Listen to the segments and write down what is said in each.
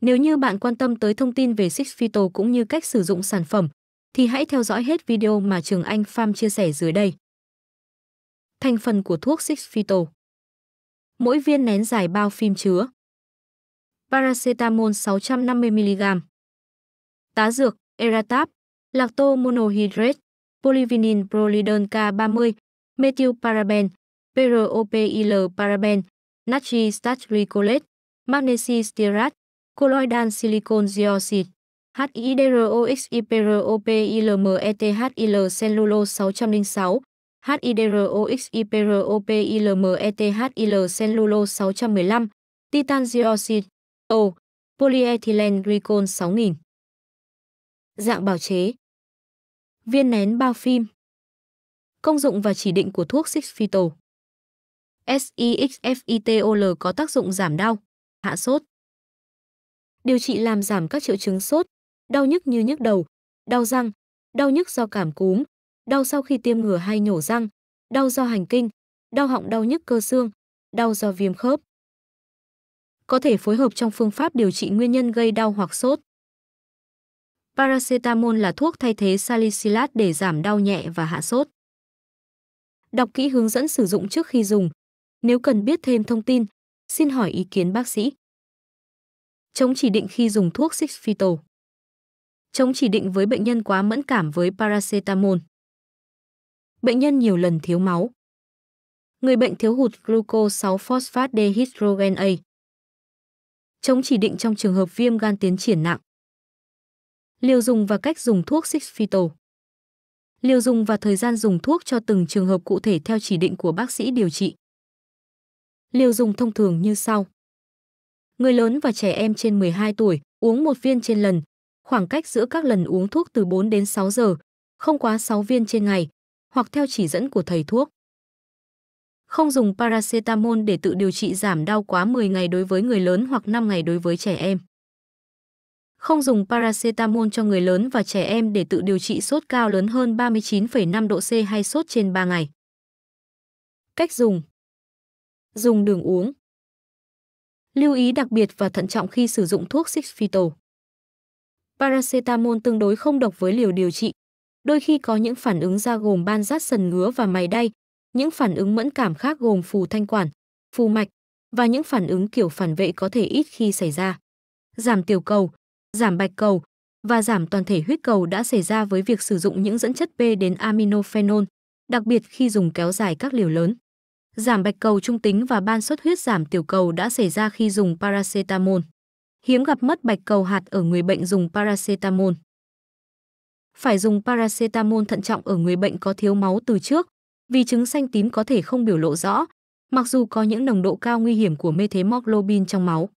Nếu như bạn quan tâm tới thông tin về Six Phyto cũng như cách sử dụng sản phẩm, thì hãy theo dõi hết video mà Trường Anh Farm chia sẻ dưới đây. Thành phần của thuốc Six Phyto Mỗi viên nén dài bao phim chứa Paracetamol 650mg Tá dược Eratab Lactomonohydrate Polyvinyl Prolidone K30 Methylparaben PROPIL Paraben Natri Starch Glycolate Magnesi Stearate colloidal silicon dioxide, HIDROXYPROPILMETHIL e cellulose 606, HIDROXYPROPILMETHIL e cellulose 615, titan dioxide, O, polyethylene glycol 6000. Dạng bào chế Viên nén bao phim Công dụng và chỉ định của thuốc 6 SIXFITOL có tác dụng giảm đau, hạ sốt, điều trị làm giảm các triệu chứng sốt, đau nhức như nhức đầu, đau răng, đau nhức do cảm cúm, đau sau khi tiêm ngừa hay nhổ răng, đau do hành kinh, đau họng đau nhức cơ xương, đau do viêm khớp. Có thể phối hợp trong phương pháp điều trị nguyên nhân gây đau hoặc sốt. Paracetamol là thuốc thay thế salicylat để giảm đau nhẹ và hạ sốt. Đọc kỹ hướng dẫn sử dụng trước khi dùng. Nếu cần biết thêm thông tin, xin hỏi ý kiến bác sĩ chống chỉ định khi dùng thuốc 6-phyto. Chống chỉ định với bệnh nhân quá mẫn cảm với paracetamol. Bệnh nhân nhiều lần thiếu máu. Người bệnh thiếu hụt glucose 6-phosphat dehydrogenase. Chống chỉ định trong trường hợp viêm gan tiến triển nặng. Liều dùng và cách dùng thuốc 6-phyto. Liều dùng và thời gian dùng thuốc cho từng trường hợp cụ thể theo chỉ định của bác sĩ điều trị. Liều dùng thông thường như sau. Người lớn và trẻ em trên 12 tuổi uống một viên trên lần. Khoảng cách giữa các lần uống thuốc từ 4 đến 6 giờ, không quá 6 viên trên ngày, hoặc theo chỉ dẫn của thầy thuốc. Không dùng paracetamol để tự điều trị giảm đau quá 10 ngày đối với người lớn hoặc 5 ngày đối với trẻ em. Không dùng paracetamol cho người lớn và trẻ em để tự điều trị sốt cao lớn hơn 39,5 độ C hay sốt trên 3 ngày. Cách dùng Dùng đường uống Lưu ý đặc biệt và thận trọng khi sử dụng thuốc 6-phyto. Paracetamol tương đối không độc với liều điều trị. Đôi khi có những phản ứng da gồm ban rát sần ngứa và mày đay, những phản ứng mẫn cảm khác gồm phù thanh quản, phù mạch và những phản ứng kiểu phản vệ có thể ít khi xảy ra. Giảm tiểu cầu, giảm bạch cầu và giảm toàn thể huyết cầu đã xảy ra với việc sử dụng những dẫn chất B đến aminophenol, đặc biệt khi dùng kéo dài các liều lớn giảm bạch cầu trung tính và ban xuất huyết giảm tiểu cầu đã xảy ra khi dùng paracetamol. Hiếm gặp mất bạch cầu hạt ở người bệnh dùng paracetamol. Phải dùng paracetamol thận trọng ở người bệnh có thiếu máu từ trước, vì chứng xanh tím có thể không biểu lộ rõ, mặc dù có những nồng độ cao nguy hiểm của mê thế methemoglobin trong máu.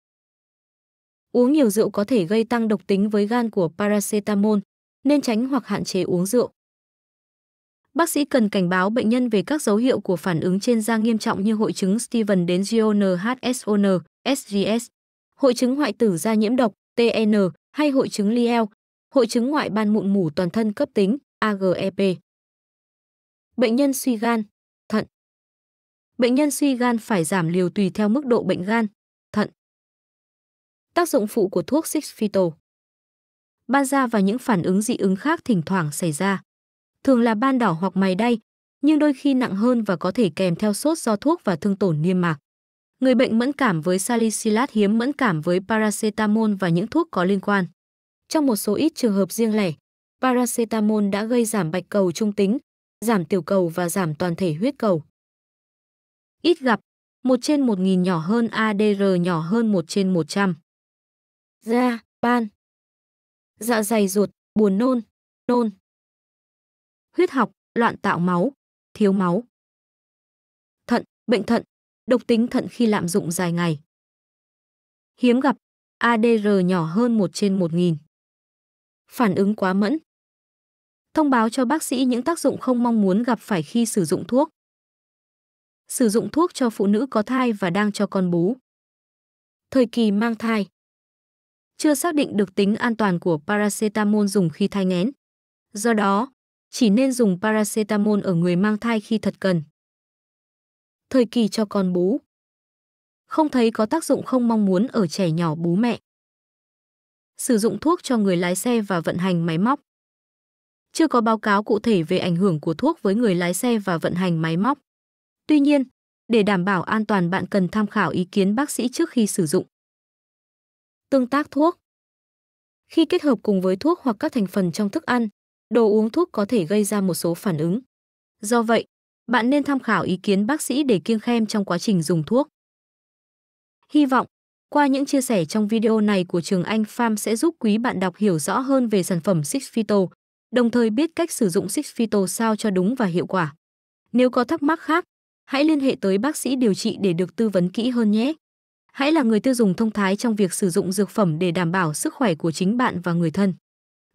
Uống nhiều rượu có thể gây tăng độc tính với gan của paracetamol, nên tránh hoặc hạn chế uống rượu. Bác sĩ cần cảnh báo bệnh nhân về các dấu hiệu của phản ứng trên da nghiêm trọng như hội chứng Steven đến GONHSON, SGS, hội chứng hoại tử da nhiễm độc, TN hay hội chứng Liel, e hội chứng ngoại ban mụn mủ toàn thân cấp tính, AGEP. Bệnh nhân suy gan, thận. Bệnh nhân suy gan phải giảm liều tùy theo mức độ bệnh gan, thận. Tác dụng phụ của thuốc 6-phyto. Ban da và những phản ứng dị ứng khác thỉnh thoảng xảy ra thường là ban đỏ hoặc mày đay, nhưng đôi khi nặng hơn và có thể kèm theo sốt do thuốc và thương tổn niêm mạc. Người bệnh mẫn cảm với salicylate hiếm mẫn cảm với paracetamol và những thuốc có liên quan. Trong một số ít trường hợp riêng lẻ, paracetamol đã gây giảm bạch cầu trung tính, giảm tiểu cầu và giảm toàn thể huyết cầu. Ít gặp, 1 trên 1.000 nhỏ hơn ADR nhỏ hơn 1 trên 100. Da, ban. Dạ dày ruột, buồn nôn, nôn huyết học, loạn tạo máu, thiếu máu. Thận, bệnh thận, độc tính thận khi lạm dụng dài ngày. Hiếm gặp, ADR nhỏ hơn 1 trên 1.000. Phản ứng quá mẫn. Thông báo cho bác sĩ những tác dụng không mong muốn gặp phải khi sử dụng thuốc. Sử dụng thuốc cho phụ nữ có thai và đang cho con bú. Thời kỳ mang thai. Chưa xác định được tính an toàn của paracetamol dùng khi thai nghén. Do đó, chỉ nên dùng paracetamol ở người mang thai khi thật cần. Thời kỳ cho con bú Không thấy có tác dụng không mong muốn ở trẻ nhỏ bú mẹ. Sử dụng thuốc cho người lái xe và vận hành máy móc. Chưa có báo cáo cụ thể về ảnh hưởng của thuốc với người lái xe và vận hành máy móc. Tuy nhiên, để đảm bảo an toàn bạn cần tham khảo ý kiến bác sĩ trước khi sử dụng. Tương tác thuốc Khi kết hợp cùng với thuốc hoặc các thành phần trong thức ăn, đồ uống thuốc có thể gây ra một số phản ứng. Do vậy, bạn nên tham khảo ý kiến bác sĩ để kiêng khem trong quá trình dùng thuốc. Hy vọng, qua những chia sẻ trong video này của Trường Anh Farm sẽ giúp quý bạn đọc hiểu rõ hơn về sản phẩm Six Phyto, đồng thời biết cách sử dụng Six Phyto sao cho đúng và hiệu quả. Nếu có thắc mắc khác, hãy liên hệ tới bác sĩ điều trị để được tư vấn kỹ hơn nhé. Hãy là người tiêu dùng thông thái trong việc sử dụng dược phẩm để đảm bảo sức khỏe của chính bạn và người thân.